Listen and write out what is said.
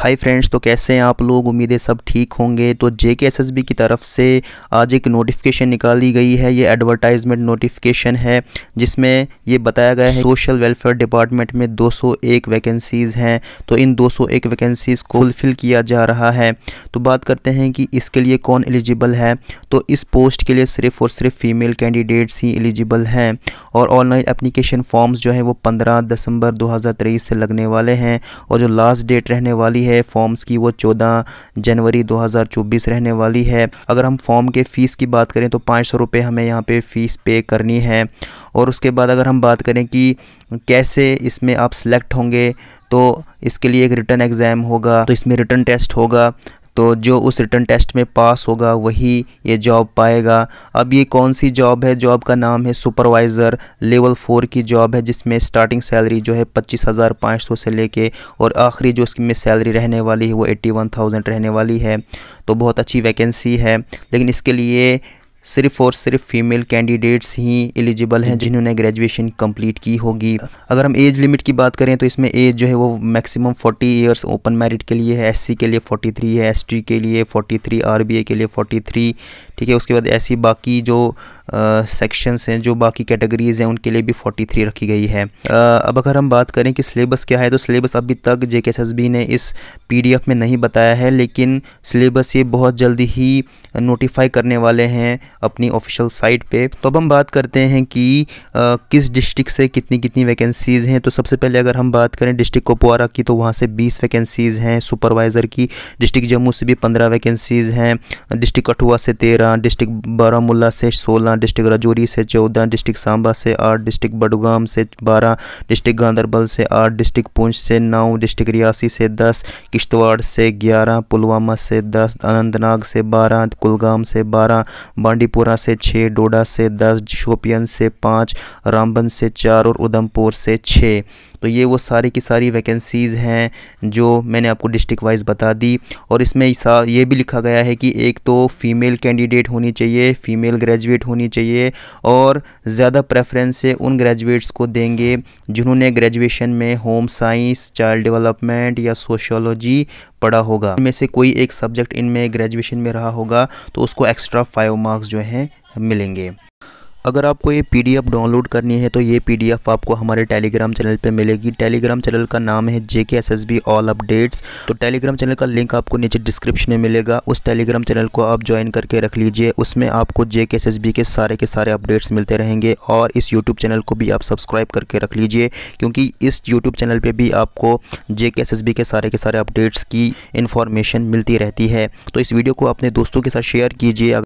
hi friends तो कैसे हैं आप लोग उम्मीदें सब ठीक होंगे तो जे के एस एस बी की तरफ से आज एक नोटिफिकेशन निकाली गई है ये एडवर्टाइजमेंट नोटिफिकेशन है जिसमें ये बताया गया है सोशल वेलफेयर डिपार्टमेंट में 201 वैकेंसीज़ हैं तो इन 201 वैकेंसीज़ को फुलफ़िल किया जा रहा है तो बात करते हैं कि इसके लिए कौन एलिजिबल है तो इस पोस्ट के लिए सिर्फ़ और सिर्फ फीमेल कैंडिडेट्स ही एलिजिबल हैं और ऑनलाइन अप्लीकेशन फॉर्म्स जो हैं वो पंद्रह दिसंबर दो से लगने वाले हैं और जो लास्ट डेट रहने वाली है है फॉर्म्स की वो चौदह जनवरी 2024 रहने वाली है अगर हम फॉर्म के फ़ीस की बात करें तो पाँच सौ रुपये हमें यहाँ पे फ़ीस पे करनी है और उसके बाद अगर हम बात करें कि कैसे इसमें आप सेलेक्ट होंगे तो इसके लिए एक रिटर्न एग्ज़ाम होगा तो इसमें रिटर्न टेस्ट होगा तो जो उस रिटर्न टेस्ट में पास होगा वही ये जॉब पाएगा अब ये कौन सी जॉब है जॉब का नाम है सुपरवाइज़र लेवल फ़ोर की जॉब है जिसमें स्टार्टिंग सैलरी जो है पच्चीस हज़ार पाँच सौ से लेके और आखिरी जो इसमें सैलरी रहने वाली है वो एट्टी वन थाउजेंड रहने वाली है तो बहुत अच्छी वैकेंसी है लेकिन इसके लिए सिर्फ और सिर्फ फीमेल कैंडिडेट्स ही एलिजिबल हैं जिन्होंने ग्रेजुएशन कंप्लीट की होगी अगर हम एज लिमिट की बात करें तो इसमें एज जो है वो मैक्सिमम 40 इयर्स ओपन मेरिट के लिए है एससी के लिए 43 है एसटी के लिए 43 आरबीए के लिए 43 ठीक है उसके बाद ऐसी बाकी जो सेक्शंस हैं जो बाकी कैटेगरीज़ हैं उनके लिए भी फोर्टी रखी गई है आ, अब अगर हम बात करें कि सिलेबस क्या है तो सिलेबस अभी तक जे ने इस पी में नहीं बताया है लेकिन सिलेबस ये बहुत जल्दी ही नोटिफाई करने वाले हैं अपनी ऑफिशियल साइट पे तो अब हम बात करते हैं कि आ, किस डिस्ट्रिक्ट से कितनी कितनी वैकेंसीज़ हैं तो सबसे पहले अगर हम बात करें डिस्ट्रिक्ट कुपवारा की तो वहाँ से बीस वैकेंसीज़ हैं सुपरवाइज़र की डिस्ट्रिक्ट जम्मू से भी पंद्रह वैकेंसीज़ हैं डिस्ट्रिक्ट कठुआ से तेरह डिस्ट्रिक्ट बारामूला से सोलह डिस्ट्रिक्ट राजौरी से चौदह डिस्ट्रिक्ट सांबा से आठ डिस्ट्रिक्ट बडगाम से बारह डिस्ट्रिक्ट गांधरबल से आठ डिस्ट्रिक्ट पुंछ से नौ डिस्ट्रिक्ट रियासी से दस किश्तवाड़ से ग्यारह पुलवामा से दस अनंतनाग से बारह कुलगाम से बारह बांडी बांदीपुरा से छः डोडा से दस शोपियन से पाँच रामबन से चार और उधमपुर से छः तो ये वो सारी की सारी वैकेंसीज़ हैं जो मैंने आपको डिस्ट्रिक्ट वाइज बता दी और इसमें ये भी लिखा गया है कि एक तो फ़ीमेल कैंडिडेट होनी चाहिए फ़ीमेल ग्रेजुएट होनी चाहिए और ज़्यादा प्रेफरेंस से उन ग्रेजुएट्स को देंगे जिन्होंने ग्रेजुएशन में होम साइंस चाइल्ड डेवलपमेंट या सोशोलॉजी पढ़ा होगा इनमें से कोई एक सब्जेक्ट इनमें ग्रेजुएशन में रहा होगा तो उसको एक्स्ट्रा फाइव मार्क्स जो हैं मिलेंगे अगर आपको ये पीडीएफ डाउनलोड करनी है तो ये पीडीएफ आपको हमारे टेलीग्राम चैनल पे मिलेगी टेलीग्राम चैनल का नाम है J K S S B all updates तो टेलीग्राम चैनल का लिंक आपको नीचे डिस्क्रिप्शन में मिलेगा उस टेलीग्राम चैनल को आप ज्वाइन करके रख लीजिए उसमें आपको जे के एस एस बी के सारे के सारे अपडेट्स मिलते रहेंगे और इस यूट्यूब चैनल को भी आप सब्सक्राइब करके रख लीजिए क्योंकि इस यूट्यूब चैनल पर भी आपको जे के एस एस बी के सारे के सारे अपडेट्स की इन्फॉर्मेशन मिलती रहती है तो इस वीडियो को अपने दोस्तों के साथ शेयर कीजिए